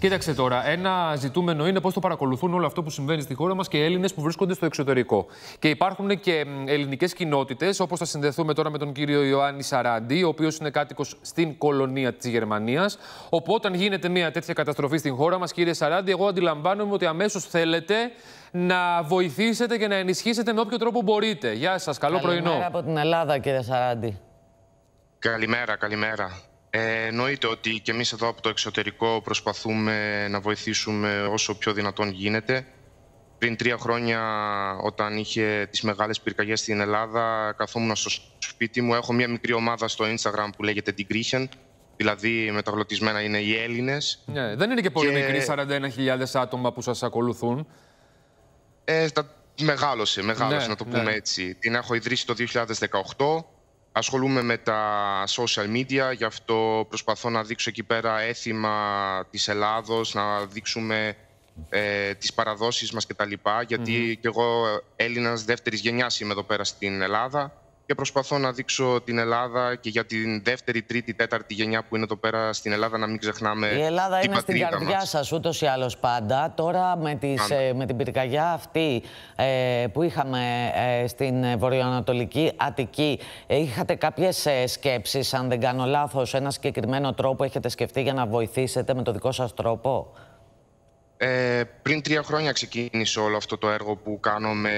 Κοίταξε τώρα, ένα ζητούμενο είναι πώς το παρακολουθούν όλο αυτό που συμβαίνει στη χώρα μας και οι Έλληνες που βρίσκονται στο εξωτερικό. Και υπάρχουν και ελληνικές κοινότητες, όπως θα συνδεθούμε τώρα με τον κύριο Ιωάννη Σαράντι, ο οποίος είναι κάτοικος στην κολονία της Γερμανίας. Οπότε, όταν γίνεται μια τέτοια καταστροφή στην χώρα μας, κύριε Σαράντι, εγώ αντιλαμβάνομαι ότι αμέσως θέλετε να βοηθήσετε και να ενισχύσετε με όποιο τρόπο μπορείτε. Γεια σας, καλό πρωινό. Καλημέρα από την Ελλάδα, κύριε Σαράντι. Καλημέρα, καλημέρα. Ε, εννοείται ότι και εμείς εδώ από το εξωτερικό προσπαθούμε να βοηθήσουμε όσο πιο δυνατόν γίνεται. Πριν τρία χρόνια, όταν είχε τις μεγάλες πυρκαγιές στην Ελλάδα, καθόμουν στο σπίτι μου. Έχω μια μικρή ομάδα στο Instagram που λέγεται The Grishen. δηλαδή μεταγλωτισμένα είναι οι Έλληνες. Ναι, δεν είναι και πολύ μικρή, 41.000 άτομα που σας ακολουθούν. Ε, τα... Μεγάλωσε, μεγάλωσε ναι, να το πούμε ναι. έτσι. Την έχω ιδρύσει το 2018 ασχολούμαι με τα social media, γι' αυτό προσπαθώ να δείξω εκεί πέρα έθιμα της Ελλάδος, να δείξουμε ε, τις παραδόσεις μας κτλ. γιατι mm-hmm. κι εγώ ε, Έλληνας δεύτερης γενιάς είμαι εδώ πέρα στην Ελλάδα και προσπαθώ να δείξω την Ελλάδα και για την δεύτερη, τρίτη, τέταρτη γενιά που είναι εδώ πέρα στην Ελλάδα να μην ξεχνάμε. Η Ελλάδα είναι στην καρδιά σας ούτως ή άλλως πάντα. Τώρα με, τις, ε, με την πυρκαγιά αυτή ε, που είχαμε ε, στην βορειοανατολική Αττική, ε, είχατε κάποιες σκέψεις, αν δεν κάνω λάθος, ένα συγκεκριμένο τρόπο έχετε σκεφτεί για να βοηθήσετε με το δικό σας τρόπο. Ε, πριν τρία χρόνια ξεκίνησε όλο αυτό το έργο που κάνω με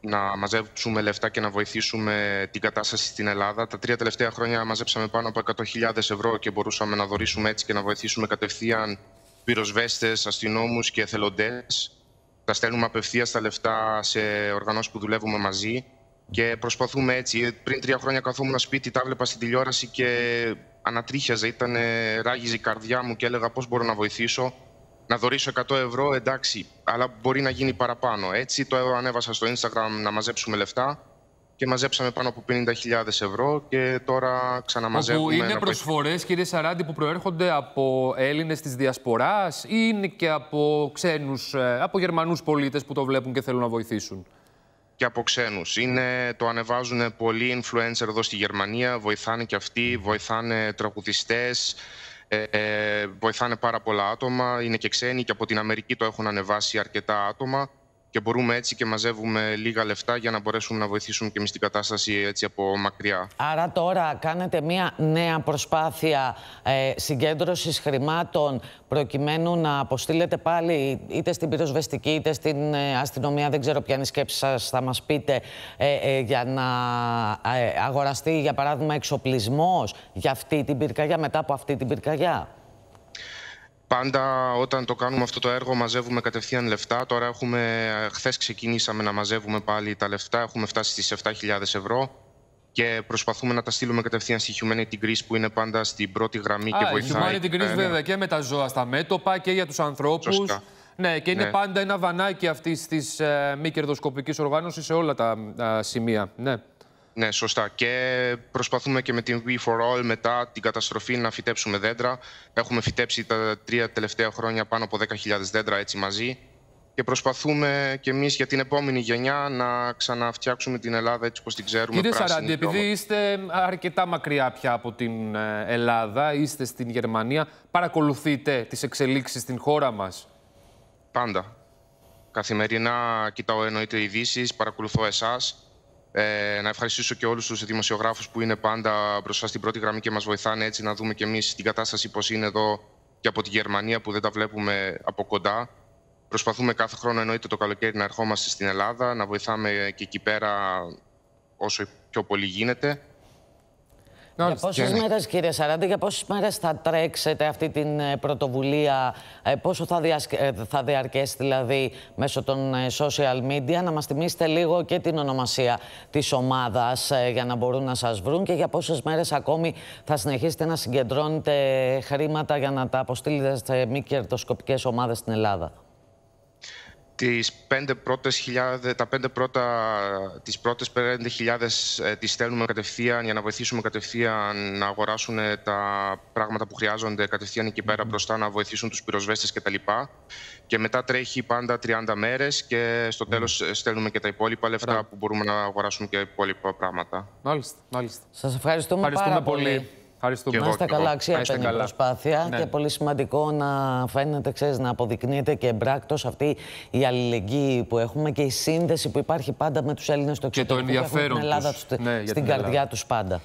να μαζέψουμε λεφτά και να βοηθήσουμε την κατάσταση στην Ελλάδα. Τα τρία τελευταία χρόνια μαζέψαμε πάνω από 100.000 ευρώ και μπορούσαμε να δωρήσουμε έτσι και να βοηθήσουμε κατευθείαν πυροσβέστες, αστυνόμους και εθελοντές. Τα στέλνουμε απευθείας τα λεφτά σε οργανώσεις που δουλεύουμε μαζί και προσπαθούμε έτσι. Πριν τρία χρόνια καθόμουν σπίτι, τα βλέπα στην τηλεόραση και ανατρίχιαζε, Ήταν, ράγιζε η καρδιά μου και έλεγα πώς μπορώ να βοηθήσω να δωρήσω 100 ευρώ, εντάξει, αλλά μπορεί να γίνει παραπάνω. Έτσι το ανέβασα στο Instagram να μαζέψουμε λεφτά και μαζέψαμε πάνω από 50.000 ευρώ και τώρα ξαναμαζεύουμε... Όπου είναι προσφορές, κύριε Σαράντη, που προέρχονται από Έλληνες της Διασποράς ή είναι και από ξένους, ε, από Γερμανούς πολίτες που το βλέπουν και θέλουν να βοηθήσουν. Και από ξένους. το ανεβάζουν πολλοί influencer εδώ στη Γερμανία, βοηθάνε και αυτοί, βοηθάνε τραγουδιστές, ε, ε, βοηθάνε πάρα πολλά άτομα. Είναι και ξένοι και από την Αμερική το έχουν ανεβάσει αρκετά άτομα και μπορούμε έτσι και μαζεύουμε λίγα λεφτά για να μπορέσουμε να βοηθήσουμε και εμείς την κατάσταση έτσι από μακριά. Άρα τώρα κάνετε μια νέα προσπάθεια ε, συγκέντρωσης χρημάτων προκειμένου να αποστείλετε πάλι είτε στην πυροσβεστική είτε στην ε, αστυνομία, δεν ξέρω ποια είναι η σκέψη σας, θα μας πείτε, ε, ε, για να αγοραστεί για παράδειγμα εξοπλισμός για αυτή την πυρκαγιά μετά από αυτή την πυρκαγιά. Πάντα όταν το κάνουμε αυτό το έργο μαζεύουμε κατευθείαν λεφτά. Τώρα έχουμε, ε, χθες ξεκινήσαμε να μαζεύουμε πάλι τα λεφτά. Έχουμε φτάσει στις 7.000 ευρώ και προσπαθούμε να τα στείλουμε κατευθείαν στη Humanity Greece που είναι πάντα στην πρώτη γραμμή Α, και βοηθάει. Η Humanity Greece ε, ναι. βέβαια και με τα ζώα στα μέτωπα και για τους ανθρώπους. Σωστά. Ναι, και είναι ναι. πάντα ένα βανάκι αυτής της ε, μη κερδοσκοπικής οργάνωσης σε όλα τα σημεία. Ναι. Ναι, σωστά. Και προσπαθούμε και με την We for All μετά την καταστροφή να φυτέψουμε δέντρα. Έχουμε φυτέψει τα τρία τελευταία χρόνια πάνω από 10.000 δέντρα έτσι μαζί. Και προσπαθούμε και εμείς για την επόμενη γενιά να ξαναφτιάξουμε την Ελλάδα έτσι όπως την ξέρουμε. Κύριε Σαράντη, επειδή είστε αρκετά μακριά πια από την ε, Ελλάδα, είστε στην Γερμανία, παρακολουθείτε τις εξελίξεις στην χώρα μας. Πάντα. Καθημερινά κοιτάω εννοείται ειδήσεις, παρακολουθώ εσάς. Ε, να ευχαριστήσω και όλους τους δημοσιογράφους που είναι πάντα μπροστά στην πρώτη γραμμή και μας βοηθάνε έτσι να δούμε και εμείς την κατάσταση πώς είναι εδώ και από τη Γερμανία που δεν τα βλέπουμε από κοντά. Προσπαθούμε κάθε χρόνο εννοείται το καλοκαίρι να ερχόμαστε στην Ελλάδα, να βοηθάμε και εκεί πέρα όσο πιο πολύ γίνεται. Για πόσε μέρες, κύριε Σαράντη, για πόσες μέρες θα τρέξετε αυτή την ε, πρωτοβουλία, ε, πόσο θα, ε, θα διαρκέσει δηλαδή μέσω των social media, να μας θυμίσετε λίγο και την ονομασία της ομάδας για να μπορούν να σας βρουν και για πόσες μέρες ακόμη θα συνεχίσετε να συγκεντρώνετε χρήματα για να τα αποστείλετε σε μη κερδοσκοπικές ομάδες στην Ελλάδα τις πέντε πρώτες χιλιάδες, τα πέντε πρώτα, τις πρώτες πέντε χιλιάδες ε, τις στέλνουμε κατευθείαν για να βοηθήσουμε κατευθείαν να αγοράσουν ε, τα πράγματα που χρειάζονται κατευθείαν εκεί πέρα μπροστά να βοηθήσουν τους πυροσβέστες κτλ. Και, και μετά τρέχει πάντα 30 μέρες και στο τέλος ε, στέλνουμε και τα υπόλοιπα λεφτά που μπορούμε να αγοράσουμε και υπόλοιπα πράγματα. Μάλιστα, μάλιστα. Σας ευχαριστούμε, ευχαριστούμε πάρα πολύ. Ευχαριστούμε. Να είστε καλά, αξία η προσπάθεια ναι. και πολύ σημαντικό να φαίνεται, ξέρεις, να αποδεικνύεται και εμπράκτος αυτή η αλληλεγγύη που έχουμε και η σύνδεση που υπάρχει πάντα με τους Έλληνες στο εξωτερικό και το ενδιαφέρον την Ελλάδα ναι, στην καρδιά τους πάντα.